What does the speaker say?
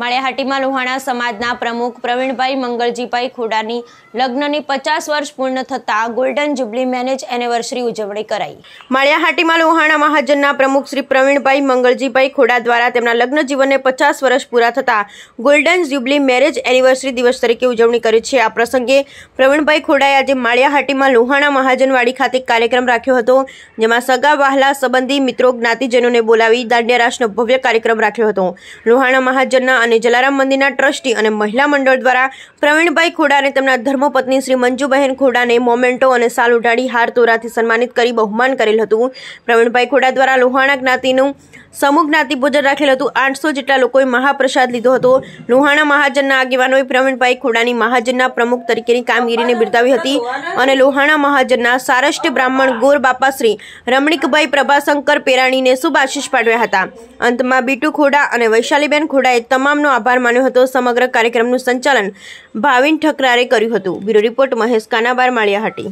માળિયાહાટીમાં લુહાણા સમાજના પ્રમુખ પ્રવીણભાઈ મંગળજીભાઈ ખોડાની લગ્નની પચાસ વર્ષ પૂર્ણ થતાં ગોલ્ડન જુબલી મેનેજ એનિવર્સરી ઉજવણી કરાઈ માળિયાહાટીમાં લોહાણા મહાજનના પ્રમુખ શ્રી પ્રવીણભાઈ મંગળજીભાઈ ખોડા દ્વારા તેમના લગ્ન જીવનને પચાસ વર્ષ પૂરા થતાં ગોલ્ડન જુબલી મેરેજ એનિવર્સરી દિવસ તરીકે ઉજવણી કરી છે આ પ્રસંગે પ્રવીણભાઈ ખોડાએ આજે માળિયાહાટીમાં લોહાણા મહાજનવાડી ખાતે કાર્યક્રમ રાખ્યો હતો જેમાં સગા વહાલા સંબંધી મિત્રો જ્ઞાતિજનોને બોલાવી દાંડિયા ભવ્ય કાર્યક્રમ રાખ્યો હતો લુહાણા મહાજનના અને જલારામ મંદિરના ટ્રસ્ટી અને મહિલા મંડળ દ્વારા પ્રવીણભાઈ ખોડા અને તેમના ધર્મપત્ની શ્રી મંજુબહેન ખોડાને મોમેન્ટો અને સાલ ઉઢાડી હાર તોરાથી સન્માનિત કરી બહુમાન કરેલ હતું પ્રવીણભાઈ ખોડા દ્વારા લોહાણા જ્ઞાતિનું સમૂહ જ્ઞાતિ ભોજન રાખેલ હતું આઠસો જેટલા લોકોએ મહાપ્રસાદ લીધો હતો લોહાણા મહાજનના આગેવાનોએ પ્રવીણભાઈ ખોડાની મહાજનના પ્રમુખ તરીકેની કામગીરીને બિરદાવી હતી અને લોહાણા મહાજનના સારષ્ટ બ્રાહ્મણ ગોર બાપાશ્રી રમણીકભાઈ પ્રભાશંકર પેરાણીને શુભ આશીષ પાડવ્યા હતા અંતમાં બીટુ ખોડા અને વૈશાલીબેન ખોડાએ તમામનો આભાર માન્યો હતો સમગ્ર કાર્યક્રમનું સંચાલન ભાવિન ઠકરારે કર્યું હતું બ્યુરો રિપોર્ટ મહેશ કાનાબાર માળિયા હતી